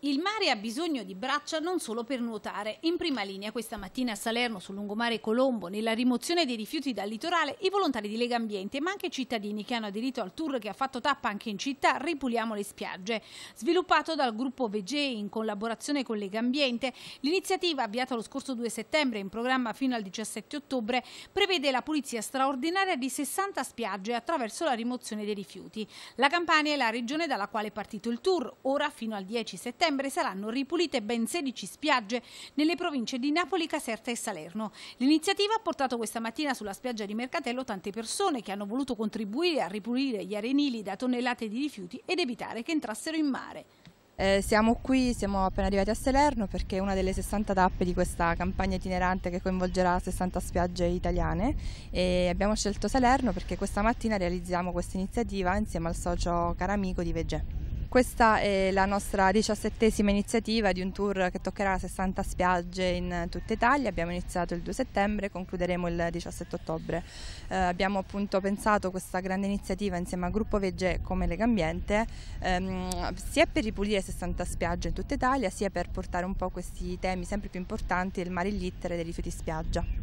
Il mare ha bisogno di braccia non solo per nuotare. In prima linea questa mattina a Salerno, sul lungomare Colombo, nella rimozione dei rifiuti dal litorale, i volontari di Lega Ambiente, ma anche i cittadini che hanno aderito al tour che ha fatto tappa anche in città, Ripuliamo le spiagge. Sviluppato dal gruppo VEGE in collaborazione con Lega Ambiente, l'iniziativa avviata lo scorso 2 settembre in programma fino al 17 ottobre prevede la pulizia straordinaria di 60 spiagge attraverso la rimozione dei rifiuti. La Campania è la regione dalla quale è partito il tour, ora fino al 10 settembre settembre saranno ripulite ben 16 spiagge nelle province di Napoli, Caserta e Salerno. L'iniziativa ha portato questa mattina sulla spiaggia di Mercatello tante persone che hanno voluto contribuire a ripulire gli arenili da tonnellate di rifiuti ed evitare che entrassero in mare. Eh, siamo qui, siamo appena arrivati a Salerno perché è una delle 60 tappe di questa campagna itinerante che coinvolgerà 60 spiagge italiane e abbiamo scelto Salerno perché questa mattina realizziamo questa iniziativa insieme al socio caro amico di Vegè. Questa è la nostra diciassettesima iniziativa di un tour che toccherà 60 spiagge in tutta Italia. Abbiamo iniziato il 2 settembre e concluderemo il 17 ottobre. Eh, abbiamo appunto pensato questa grande iniziativa insieme al gruppo Vegge come Legambiente ehm, sia per ripulire 60 spiagge in tutta Italia sia per portare un po' questi temi sempre più importanti del mare in litter e dei rifiuti spiaggia.